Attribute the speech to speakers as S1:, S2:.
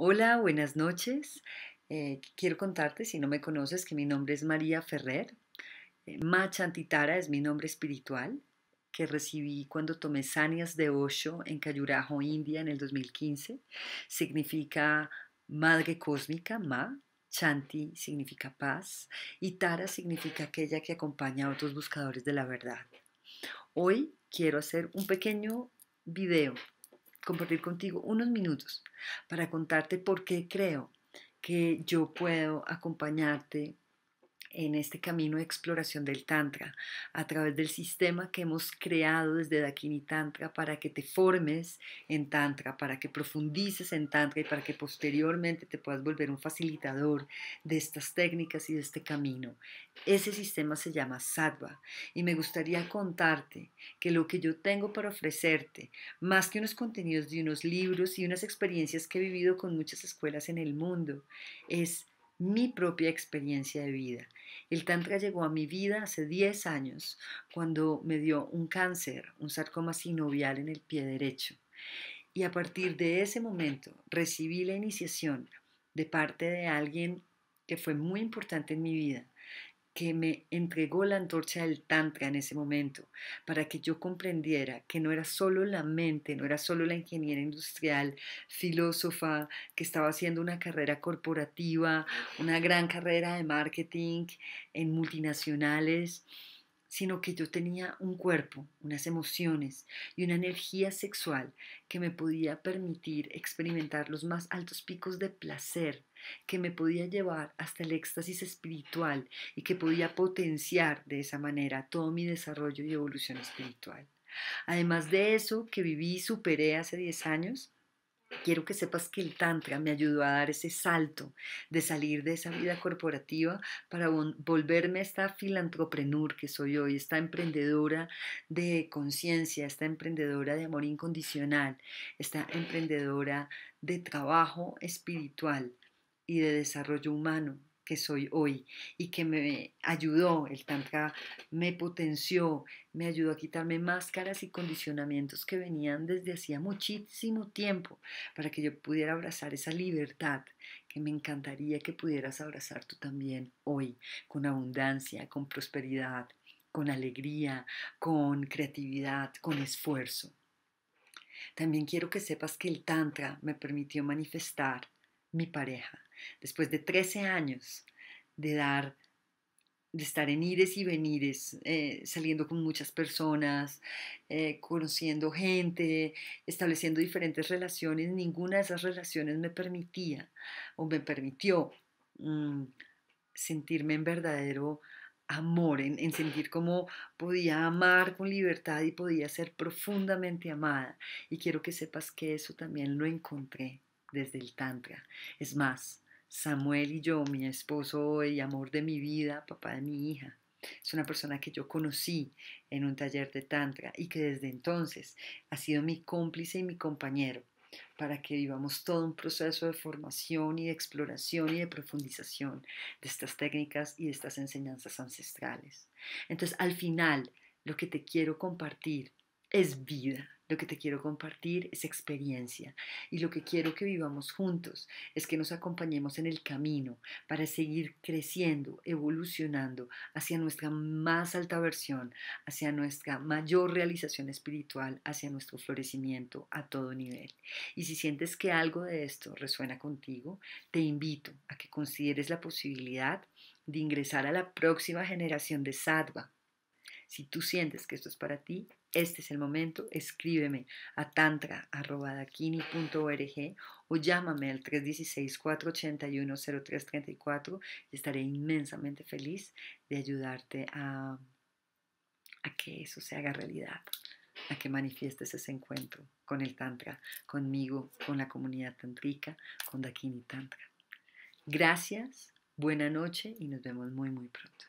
S1: Hola, buenas noches. Eh, quiero contarte, si no me conoces, que mi nombre es María Ferrer. Ma eh, Ma Chantitara es mi nombre espiritual que recibí cuando tomé sanias de Osho en Cayurajo, India, en el 2015. Significa madre cósmica, Ma, Chanti significa paz y Tara significa aquella que acompaña a otros buscadores de la verdad. Hoy quiero hacer un pequeño video compartir contigo unos minutos para contarte por qué creo que yo puedo acompañarte en este camino de exploración del Tantra, a través del sistema que hemos creado desde Dakini Tantra para que te formes en Tantra, para que profundices en Tantra y para que posteriormente te puedas volver un facilitador de estas técnicas y de este camino. Ese sistema se llama Sattva y me gustaría contarte que lo que yo tengo para ofrecerte, más que unos contenidos de unos libros y unas experiencias que he vivido con muchas escuelas en el mundo, es mi propia experiencia de vida. El Tantra llegó a mi vida hace 10 años, cuando me dio un cáncer, un sarcoma sinovial en el pie derecho. Y a partir de ese momento recibí la iniciación de parte de alguien que fue muy importante en mi vida, que me entregó la antorcha del Tantra en ese momento, para que yo comprendiera que no era solo la mente, no era solo la ingeniera industrial, filósofa, que estaba haciendo una carrera corporativa, una gran carrera de marketing en multinacionales, sino que yo tenía un cuerpo, unas emociones y una energía sexual que me podía permitir experimentar los más altos picos de placer, que me podía llevar hasta el éxtasis espiritual y que podía potenciar de esa manera todo mi desarrollo y evolución espiritual. Además de eso, que viví y superé hace 10 años, Quiero que sepas que el Tantra me ayudó a dar ese salto de salir de esa vida corporativa para volverme esta filantroprenur que soy hoy, esta emprendedora de conciencia, esta emprendedora de amor incondicional, esta emprendedora de trabajo espiritual y de desarrollo humano, que soy hoy y que me ayudó, el Tantra me potenció, me ayudó a quitarme máscaras y condicionamientos que venían desde hacía muchísimo tiempo para que yo pudiera abrazar esa libertad que me encantaría que pudieras abrazar tú también hoy, con abundancia, con prosperidad, con alegría, con creatividad, con esfuerzo. También quiero que sepas que el Tantra me permitió manifestar mi pareja, después de 13 años de dar de estar en ires y venides eh, saliendo con muchas personas, eh, conociendo gente, estableciendo diferentes relaciones, ninguna de esas relaciones me permitía o me permitió mm, sentirme en verdadero amor, en, en, sentir cómo podía amar con libertad y podía ser profundamente amada. Y quiero que sepas que eso también lo encontré desde el Tantra. Es más, Samuel y yo, mi esposo y amor de mi vida, papá de mi hija, es una persona que yo conocí en un taller de Tantra y que desde entonces ha sido mi cómplice y mi compañero para que vivamos todo un proceso de formación y de exploración y de profundización de estas técnicas y de estas enseñanzas ancestrales. Entonces, al final, lo que te quiero compartir es vida. Lo que te quiero compartir es experiencia y lo que quiero que vivamos juntos es que nos acompañemos en el camino para seguir creciendo, evolucionando hacia nuestra más alta versión, hacia nuestra mayor realización espiritual, hacia nuestro florecimiento a todo nivel. Y si sientes que algo de esto resuena contigo, te invito a que consideres la posibilidad de ingresar a la próxima generación de Sattva. Si tú sientes que esto es para ti, este es el momento, escríbeme a tantra.org o llámame al 316-481-0334 y estaré inmensamente feliz de ayudarte a, a que eso se haga realidad, a que manifiestes ese encuentro con el Tantra, conmigo, con la comunidad tantrica, con Dakini Tantra. Gracias, buena noche y nos vemos muy, muy pronto.